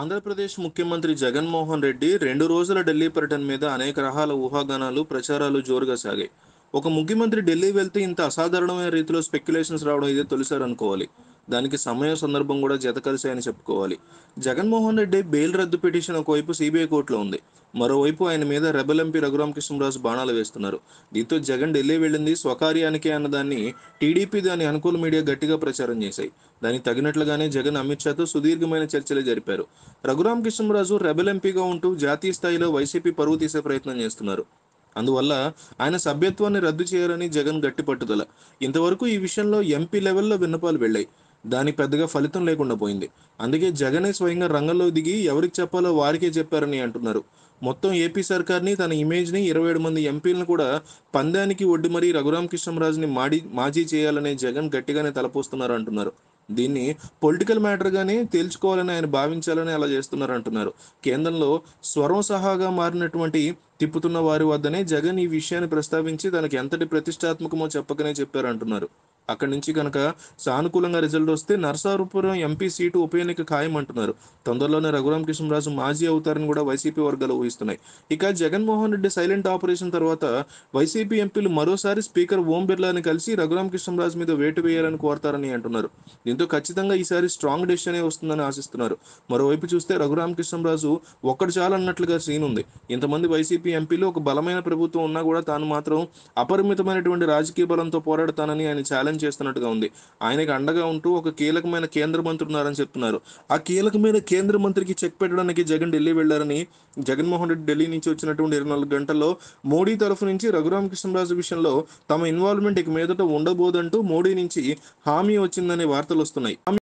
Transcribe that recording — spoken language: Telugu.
ఆంధ్రప్రదేశ్ ముఖ్యమంత్రి జగన్మోహన్ రెడ్డి రెండు రోజుల ఢిల్లీ పర్యటన మీద అనేక రకాల ఊహాగానాలు ప్రచారాలు జోరుగా సాగాయి ఒక ముఖ్యమంత్రి ఢిల్లీ వెళ్తే ఇంత అసాధారణమైన రీతిలో స్పెక్యులేషన్స్ రావడం ఇదే తొలిసారి అనుకోవాలి దానికి సమయం సందర్భం కూడా జత కలిశాయని చెప్పుకోవాలి జగన్మోహన్ రెడ్డి బెయిల్ రద్దు పిటిషన్ ఒకవైపు సిబిఐ కోర్టులో ఉంది మరోవైపు ఆయన మీద రెబల్ ఎంపీ రఘురామ్ కృష్ణరాజు బాణాలు వేస్తున్నారు దీంతో జగన్ ఢిల్లీ వెళ్ళింది స్వకార్యానికే అన్నదాన్ని టీడీపీ దాని అనుకూల మీడియా గట్టిగా ప్రచారం చేశాయి దానికి తగినట్లుగానే జగన్ అమిత్ షాతో సుదీర్ఘమైన చర్చలు జరిపారు రఘురామ్ కృష్ణరాజు రెబల్ ఎంపీగా ఉంటూ జాతీయ స్థాయిలో వైసీపీ పరువు తీసే ప్రయత్నం చేస్తున్నారు అందువల్ల ఆయన సభ్యత్వాన్ని రద్దు చేయాలని జగన్ గట్టి పట్టుదల ఇంతవరకు ఈ విషయంలో ఎంపీ లెవెల్లో విన్నపాలు వెళ్ళాయి దాని పెద్దగా ఫలితం లేకుండా పోయింది అందుకే జగనే స్వయంగా రంగంలో దిగి ఎవరికి చెప్పాలో వారికే చెప్పారని అంటున్నారు మొత్తం ఏపీ సర్కార్ని తన ఇమేజ్ని ఇరవై ఏడు మంది ఎంపీలను కూడా పందానికి ఒడ్డు మరీ రఘురామ కృష్ణరాజుని మాడి మాజీ చేయాలనే జగన్ గట్టిగానే తలపోస్తున్నారు అంటున్నారు దీన్ని పొలిటికల్ మ్యాటర్గానే తేల్చుకోవాలని ఆయన భావించాలని అలా చేస్తున్నారు అంటున్నారు కేంద్రంలో స్వరం సహాగా మారినటువంటి తిప్పుతున్న వారి వద్దనే జగన్ ఈ విషయాన్ని ప్రస్తావించి తనకి ఎంతటి ప్రతిష్టాత్మకమో చెప్పకనే చెప్పారు అంటున్నారు అక్కడి నుంచి కనుక సానుకూలంగా రిజల్ట్ వస్తే నర్సారూపురం ఎంపీ సీటు ఉప ఎన్నిక ఖాయం అంటున్నారు తొందరలోనే రఘురామ కృష్ణరాజు మాజీ అవుతారని కూడా వైసీపీ వర్గాలు ఊహిస్తున్నాయి ఇక జగన్మోహన్ రెడ్డి సైలెంట్ ఆపరేషన్ తర్వాత వైసీపీ ఎంపీలు మరోసారి స్పీకర్ ఓం బిర్లాని కలిసి రఘురామ కృష్ణరాజు మీద వేటు వేయాలని కోరతారని అంటున్నారు దీంతో ఖచ్చితంగా ఈసారి స్ట్రాంగ్ డెసిషన్ వస్తుందని ఆశిస్తున్నారు మరోవైపు చూస్తే రఘురామ కృష్ణరాజు ఒక్కడు చాలన్నట్లుగా సీన్ ఉంది ఇంతమంది వైసీపీ ఎంపీలు ఒక బలమైన ప్రభుత్వం ఉన్నా కూడా తాను మాత్రం అపరిమితమైనటువంటి రాజకీయ బలంతో పోరాడతానని ఆయన ఛాలెంజ్ చేస్తున్నట్టుగా ఉంది ఆయనకి అండగా ఉంటూ ఒక కీలకమైన కేంద్ర మంత్రి ఉన్నారని చెప్తున్నారు ఆ కీలకమైన కేంద్ర మంత్రికి చెక్ పెట్టడానికి జగన్ ఢిల్లీ వెళ్లారని జగన్మోహన్ రెడ్డి ఢిల్లీ నుంచి వచ్చినటువంటి ఇరవై నాలుగు గంటల్లో మోడీ తరఫు నుంచి రఘురామ కృష్ణరాజు విషయంలో తమ ఇన్వాల్వ్మెంట్ ఇక మీదట ఉండబోదంటూ మోడీ నుంచి హామీ వచ్చిందనే వార్తలు వస్తున్నాయి